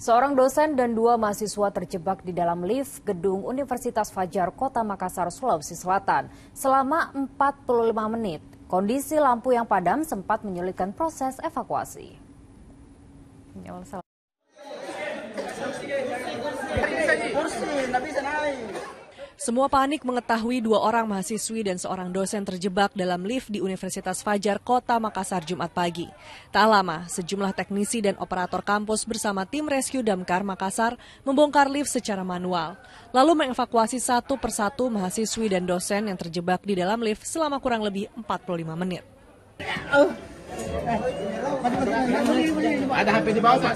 Seorang dosen dan dua mahasiswa terjebak di dalam lift gedung Universitas Fajar Kota Makassar, Sulawesi Selatan selama 45 menit. Kondisi lampu yang padam sempat menyulitkan proses evakuasi. Semua panik mengetahui dua orang mahasiswi dan seorang dosen terjebak dalam lift di Universitas Fajar Kota Makassar Jumat pagi. Tak lama, sejumlah teknisi dan operator kampus bersama tim rescue Damkar Makassar membongkar lift secara manual, lalu mengevakuasi satu persatu mahasiswi dan dosen yang terjebak di dalam lift selama kurang lebih 45 menit. Ada HP di bawah,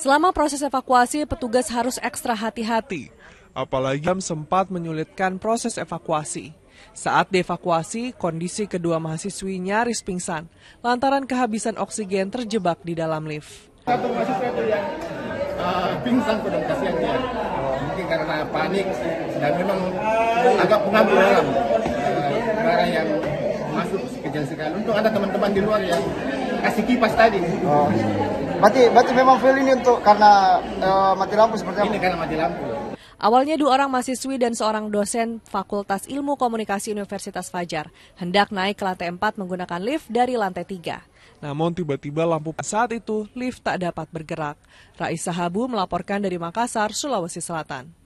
Selama proses evakuasi, petugas harus ekstra hati-hati. Apalagi sempat menyulitkan proses evakuasi. Saat dievakuasi, kondisi kedua mahasiswi nyaris pingsan lantaran kehabisan oksigen terjebak di dalam lift. Satu mahasiswa itu yang uh, pingsan pada kasihan dia. Mungkin karena panik dan memang agak pengambil dalam. Uh, eh, barang yang masuk kejadian sekali. Untuk ada teman-teman di luar yang kasih kipas tadi. Oh. Berarti, berarti memang feel ini untuk karena uh, mati lampu seperti apa? Ini karena mati lampu. Awalnya dua orang mahasiswi dan seorang dosen Fakultas Ilmu Komunikasi Universitas Fajar hendak naik ke lantai 4 menggunakan lift dari lantai 3. Namun tiba-tiba lampu saat itu lift tak dapat bergerak. Raisa Habu melaporkan dari Makassar, Sulawesi Selatan.